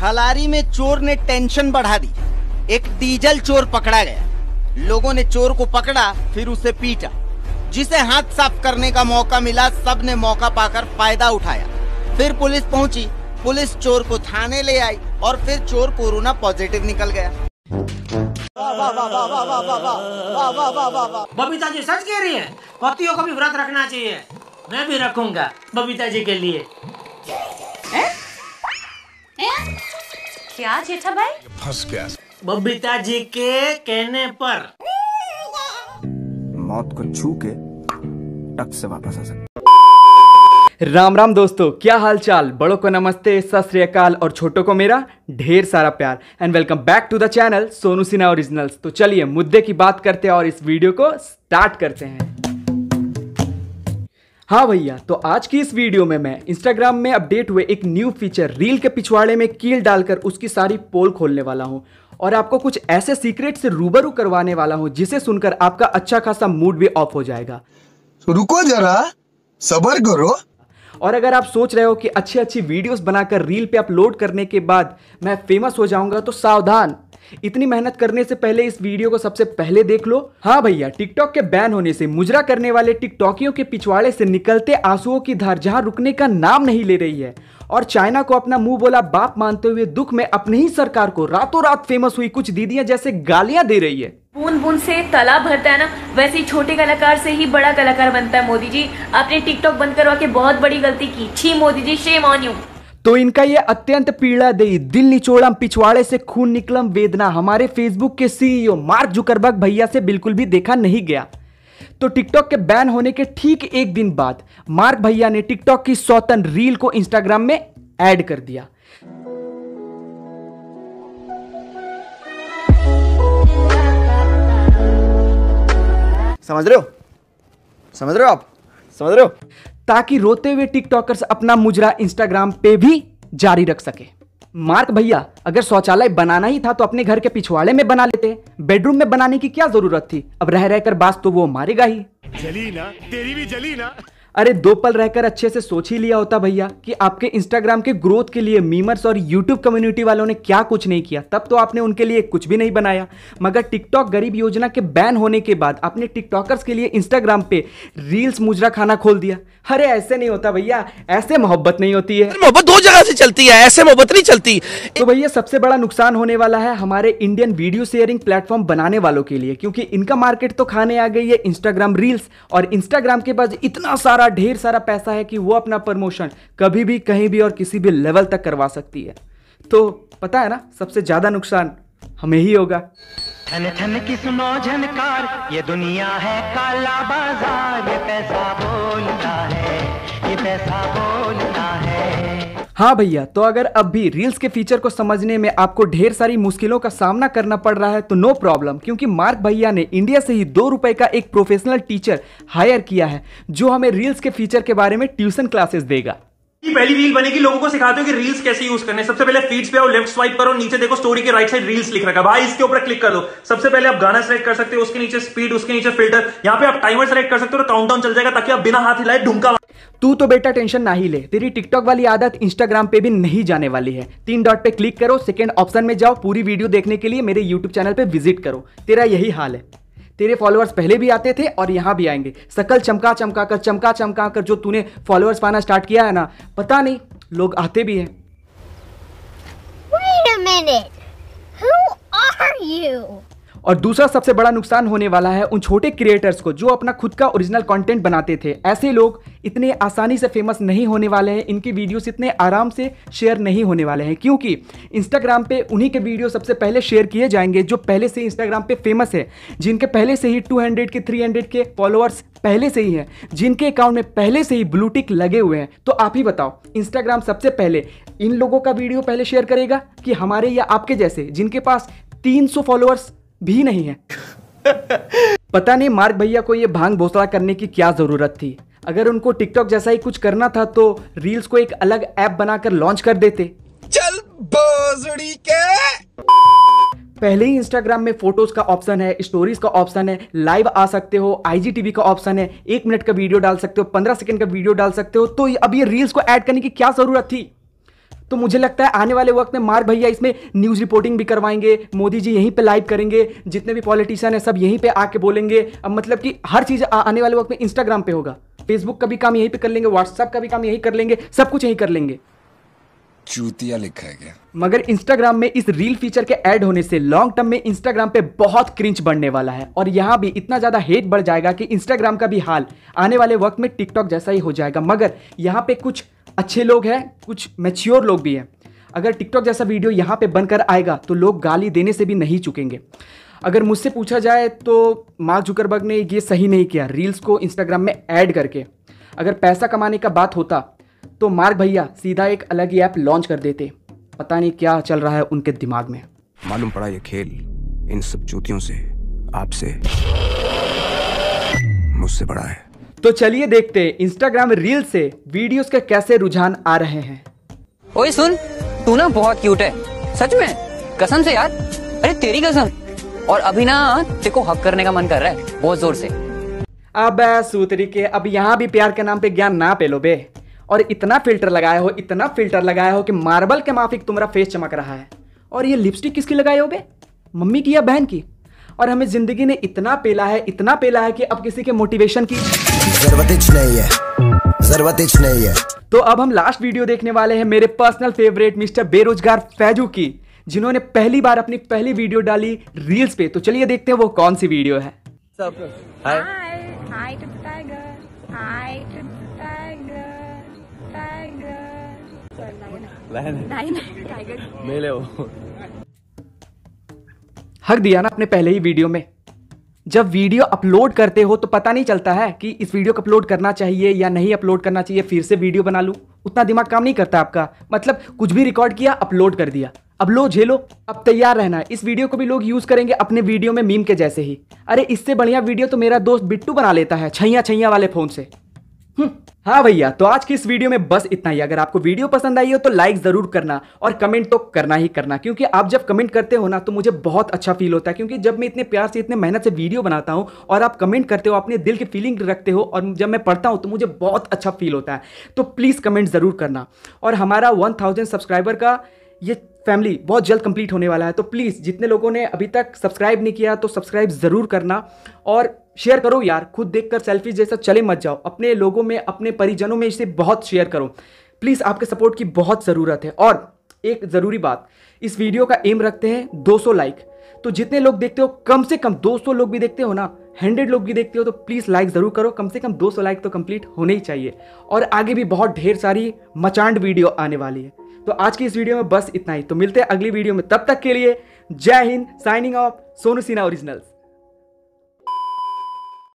खलारी में चोर ने टेंशन बढ़ा दी एक डीजल चोर पकड़ा गया लोगों ने चोर को पकड़ा फिर उसे पीटा जिसे हाथ साफ करने का मौका मिला सब ने मौका पाकर फायदा उठाया फिर पुलिस पहुंची पुलिस चोर को थाने ले आई और फिर चोर कोरोना पॉजिटिव निकल गया बबीता जी सच कह रही है पतियों को भी व्रत रखना चाहिए मैं भी रखूंगा बबीता जी के लिए ए? क्या जेठा भाई फंस गया बबीता जी के कहने पर मौत को छू के टक से वापस आ सकते राम राम दोस्तों क्या हाल चाल बड़ों को नमस्ते सत और छोटों को मेरा ढेर सारा प्यार and welcome back to the channel Sonu Sinha originals तो चलिए मुद्दे की बात करते हैं और इस वीडियो को स्टार्ट करते हैं हाँ भैया तो आज की इस वीडियो में मैं इंस्टाग्राम में अपडेट हुए एक न्यू फीचर रील के पिछवाड़े में कील डालकर उसकी सारी पोल खोलने वाला हूँ और आपको कुछ ऐसे सीक्रेट से रूबरू करवाने वाला हूँ जिसे सुनकर आपका अच्छा खासा मूड भी ऑफ हो जाएगा तो रुको जरा सबर करो और अगर आप सोच रहे हो कि अच्छी अच्छी वीडियोस बनाकर रील पे अपलोड करने के बाद मैं फेमस हो जाऊंगा तो सावधान इतनी मेहनत करने से पहले इस वीडियो को सबसे पहले देख लो हाँ भैया टिकटॉक के बैन होने से मुजरा करने वाले टिकटॉकियों के पिछवाड़े से निकलते आंसुओं की धार जहां रुकने का नाम नहीं ले रही है और चाइना को अपना मुंह बोला बाप मानते हुए दुख में अपनी ही सरकार को रातों रात फेमस हुई कुछ दीदियां जैसे गालियां दे रही है बूंद बूंद से तालाब भरता है ना वैसे ही छोटे कलाकार से ही बड़ा कलाकार बनता है मोदी जी आपने टिकटॉक बंद करवा के बहुत बड़ी गलती की छी Modi ji shame on you तो इनका ये अत्यंत पीड़ा दे दिल निचोड़म पिछवाड़े से खून निकलम वेदना हमारे फेसबुक के सीईओ मार्क जुकरबर्ग भैया से बिल्कुल भी देखा नहीं गया तो टिकटॉक के बैन होने के ठीक एक दिन बाद मार्क भैया ने टिकटॉक की सौतन रील को इंस्टाग्राम में ऐड कर दिया समझ रहे हो समझ रहे हो आप समझ रहे हो ताकि रोते हुए टिकटॉकर्स अपना मुजरा इंस्टाग्राम पे भी जारी रख सके मार्क भैया अगर शौचालय बनाना ही था तो अपने घर के पिछवाड़े में बना लेते बेडरूम में बनाने की क्या जरूरत थी अब रह रहकर बास तो वो मारेगा ही जली ना तेरी भी जली ना अरे दो पल रहकर अच्छे से सोच ही लिया होता भैया कि आपके इंस्टाग्राम के ग्रोथ के लिए मीमर्स और यूट्यूब कम्युनिटी वालों ने क्या कुछ नहीं किया तब तो आपने उनके लिए कुछ भी नहीं बनाया मगर टिकटॉक गरीब योजना के बैन होने के बाद आपने टिकटॉकर्स के लिए इंस्टाग्राम पे रील्स मुजरा खाना खोल दिया अरे ऐसे नहीं होता भैया ऐसे मोहब्बत नहीं होती है मोहब्बत दो जगह से चलती है ऐसे मोहब्बत नहीं चलती तो भैया सबसे बड़ा नुकसान होने वाला है हमारे इंडियन वीडियो शेयरिंग प्लेटफॉर्म बनाने वालों के लिए क्योंकि इनका मार्केट तो खाने आ गई है इंस्टाग्राम रील्स और इंस्टाग्राम के पास इतना सारा पास ढेर सारा पैसा है कि वो अपना प्रमोशन कभी भी कहीं भी और किसी भी लेवल तक करवा सकती है तो पता है ना सबसे ज़्यादा नुकसान हमें ही होगा थन थन की सुनो झनकार ये दुनिया है काला बाजार ये पैसा बोलता है ये पैसा बोल हाँ भैया तो अगर अब भी रील्स के फीचर को समझने में आपको ढेर सारी मुश्किलों का सामना करना पड़ रहा है तो नो प्रॉब्लम क्योंकि मार्क भैया ने इंडिया से ही दो रुपए का एक प्रोफेशनल टीचर हायर किया है जो हमें रील्स के फीचर के बारे में ट्यूशन क्लासेस देगा पहली रील बनेगी लोगों को सिखाते हो कि रील्स कैसे यूज करने सबसे पहले फीड्स पे आओ लेफ्ट स्वाइप करो नीचे देखो स्टोरी के राइट साइड रील्स लिख रखा भाई इसके ऊपर क्लिक कर दो सबसे पहले आप गाना सेलेक्ट कर सकते हो उसके नीचे स्पीड उसके नीचे फिल्टर यहाँ पे आप टाइमर सेलेक्ट कर सकते हो तो काउंटडाउन चल जाएगा ताकि आप बिना हाथ हिलाए ढूंका तू तो बेटा टेंशन ना ही ले तेरी टिकटॉक वाली आदत इंस्टाग्राम पे भी नहीं जाने वाली है तीन डॉट पे क्लिक करो सेकंड ऑप्शन में जाओ पूरी वीडियो देखने के लिए मेरे यूट्यूब चैनल पे विजिट करो तेरा यही हाल है तेरे फॉलोअर्स पहले भी आते थे और यहाँ भी आएंगे सकल चमका चमका कर चमका चमका कर जो तूने फॉलोअर्स पाना स्टार्ट किया है ना पता नहीं लोग आते भी हैं Wait a minute. Who are you? और दूसरा सबसे बड़ा नुकसान होने वाला है उन छोटे क्रिएटर्स को जो अपना खुद का ओरिजिनल कंटेंट बनाते थे ऐसे लोग इतने आसानी से फेमस नहीं होने वाले हैं इनकी वीडियोस इतने आराम से शेयर नहीं होने वाले हैं क्योंकि इंस्टाग्राम पे उन्हीं के वीडियो सबसे पहले शेयर किए जाएंगे जो पहले से इंस्टाग्राम पे फेमस है जिनके पहले से ही two K three K followers पहले से ही हैं जिनके अकाउंट में पहले से ही ब्लूटिक लगे हुए हैं तो आप ही बताओ इंस्टाग्राम सबसे पहले इन लोगों का वीडियो पहले शेयर करेगा कि हमारे या आपके जैसे जिनके पास 300 फॉलोअर्स भी नहीं है पता नहीं मार्ग भैया को ये भांग भोसड़ा करने की क्या ज़रूरत थी अगर उनको टिकटॉक जैसा ही कुछ करना था तो रील्स को एक अलग ऐप बनाकर लॉन्च कर देते चल के पहले ही इंस्टाग्राम में फोटोज का ऑप्शन है स्टोरीज का ऑप्शन है लाइव आ सकते हो आईजीटीवी का ऑप्शन है एक मिनट का वीडियो डाल सकते हो पंद्रह सेकंड का वीडियो डाल सकते हो तो अब ये रील्स को ऐड करने की क्या जरूरत थी तो मुझे लगता है आने वाले वक्त में मार्ग भैया इसमें न्यूज़ रिपोर्टिंग भी करवाएंगे मोदी जी यहीं पे लाइव करेंगे जितने भी पॉलिटिशियन है सब यहीं पे आके बोलेंगे अब मतलब कि हर चीज़ आने वाले वक्त में इंस्टाग्राम पे होगा फेसबुक का भी काम यहीं पे कर लेंगे व्हाट्सएप का भी काम यहीं कर लेंगे सब कुछ यहीं कर लेंगे चूतिया लिखा है क्या मगर इंस्टाग्राम में इस रील फीचर के ऐड होने से लॉन्ग टर्म में इंस्टाग्राम पे बहुत क्रिंच बढ़ने वाला है और यहाँ भी इतना ज़्यादा हेट बढ़ जाएगा कि इंस्टाग्राम का भी हाल आने वाले वक्त में टिकटॉक जैसा ही हो जाएगा मगर यहाँ पे कुछ अच्छे लोग हैं कुछ मेच्योर लोग भी हैं अगर टिकटॉक जैसा वीडियो यहाँ पे बनकर आएगा तो लोग गाली देने से भी नहीं चुकेंगे अगर मुझसे पूछा जाए तो मार्क जुकरबर्ग ने ये सही नहीं किया रील्स को इंस्टाग्राम में ऐड करके अगर पैसा कमाने का बात होता तो मार्क भैया सीधा एक अलग ही ऐप लॉन्च कर देते पता नहीं क्या चल रहा है उनके दिमाग में मालूम पड़ा ये खेल इन सब चूतियों से आपसे मुझसे बड़ा है तो चलिए देखते हैं इंस्टाग्राम रील से वीडियोस के कैसे रुझान आ रहे हैं ओए सुन तू ना बहुत क्यूट है सच में कसम से यार अरे तेरी कसम और अभी ना तेको हक करने का मन कर रहा है बहुत जोर से अब सूत्री के अब यहाँ भी प्यार के नाम पे ज्ञान ना पेलो बे और इतना फिल्टर लगाया हो इतना फिल्टर लगाया हो कि मार्बल के माफिक तुम्हारा फेस चमक रहा है और ये लिपस्टिक किसकी लगाए हो बे मम्मी की या बहन की और हमें ज़िंदगी ने इतना पेला है इतना पेला है कि अब किसी के मोटिवेशन की ज़रूरत नहीं है ज़रूरत नहीं है तो अब हम लास्ट वीडियो देखने वाले हैं मेरे पर्सनल फेवरेट मिस्टर बेरोजगार फैजू की जिन्होंने पहली बार अपनी पहली वीडियो डाली रील्स पे तो चलिए देखते हैं वो कौन सी वीडियो है हाय हाय टाइगर टाइगर टाइगर टाइगर हो हक दिया ना अपने पहले ही वीडियो में जब वीडियो अपलोड करते हो तो पता नहीं चलता है कि इस वीडियो को अपलोड करना चाहिए या नहीं अपलोड करना चाहिए फिर से वीडियो बना लूँ उतना दिमाग काम नहीं करता आपका मतलब कुछ भी रिकॉर्ड किया अपलोड कर दिया अब लो झेलो अब तैयार रहना इस वीडियो को भी लोग यूज़ करेंगे अपने वीडियो में मीम के जैसे ही अरे इससे बढ़िया वीडियो तो मेरा दोस्त बिट्टू बना लेता है छैया छैया वाले फ़ोन से हम्म। हाँ भैया तो आज की इस वीडियो में बस इतना ही अगर आपको वीडियो पसंद आई हो तो लाइक ज़रूर करना और कमेंट तो करना ही करना क्योंकि आप जब कमेंट करते हो ना तो मुझे बहुत अच्छा फील होता है क्योंकि जब मैं इतने प्यार से इतने मेहनत से वीडियो बनाता हूँ और आप कमेंट करते हो अपने दिल की फीलिंग रखते हो और जब मैं पढ़ता हूँ तो मुझे बहुत अच्छा फील होता है तो प्लीज़ कमेंट ज़रूर करना और हमारा वन सब्सक्राइबर का ये फैमिली बहुत जल्द कंप्लीट होने वाला है तो प्लीज़ जितने लोगों ने अभी तक सब्सक्राइब नहीं किया तो सब्सक्राइब ज़रूर करना और शेयर करो यार खुद देखकर सेल्फी जैसा चले मत जाओ अपने लोगों में अपने परिजनों में इसे बहुत शेयर करो प्लीज़ आपके सपोर्ट की बहुत ज़रूरत है और एक ज़रूरी बात इस वीडियो का एम रखते हैं 200 लाइक तो जितने लोग देखते हो कम से कम 200 लोग भी देखते हो ना 100 लोग भी देखते हो तो प्लीज़ लाइक ज़रूर करो कम से कम 200 लाइक तो कंप्लीट होने ही चाहिए और आगे भी बहुत ढेर सारी मचांड वीडियो आने वाली है तो आज की इस वीडियो में बस इतना ही तो मिलते हैं अगली वीडियो में तब तक के लिए जय हिंद signing off Sonu Sinha originals